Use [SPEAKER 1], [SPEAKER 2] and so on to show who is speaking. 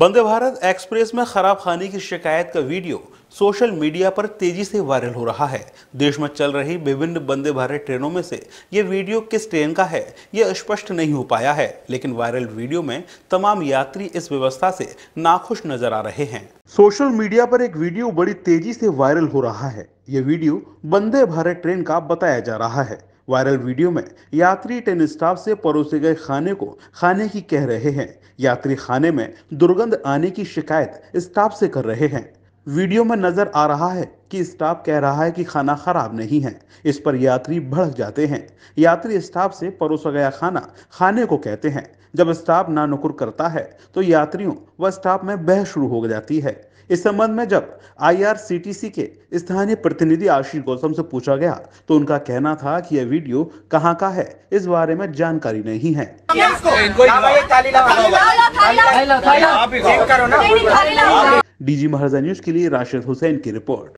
[SPEAKER 1] वंदे Bharat express में खराब खाने की शिकायत का वीडियो सोशल मीडिया पर तेजी से वायरल हो रहा है देश में चल रही विभिन्न वंदे भारत ट्रेनों में से ये वीडियो किस ट्रेन का है ये स्पष्ट नहीं हो पाया है लेकिन वायरल वीडियो में तमाम यात्री इस व्यवस्था से नाखुश नजर आ रहे हैं सोशल मीडिया पर एक वीडियो बड़ी तेजी से वायरल हो रहा है ये वीडियो वंदे भारत ट्रेन का बताया जा रहा है वायरल वीडियो में यात्री ट्रेन स्टाफ से परोसे गए खाने को खाने की कह रहे हैं यात्री खाने में दुर्गंध आने की शिकायत स्टाफ से कर रहे हैं वीडियो में नजर आ रहा है कि स्टाफ कह रहा है कि खाना खराब नहीं है इस पर यात्री भड़क जाते हैं यात्री स्टाफ से परोसा गया खाना खाने को कहते हैं जब स्टाफ नानुकुर करता है तो यात्रियों व स्टाफ में बह शुरू हो जाती है इस संबंध में जब आईआरसीटीसी के स्थानीय प्रतिनिधि आशीष गौतम से पूछा गया तो उनका कहना था कि यह वीडियो कहां का है इस बारे में जानकारी नहीं है डीजी महाराजा न्यूज के लिए राशिद हुसैन की रिपोर्ट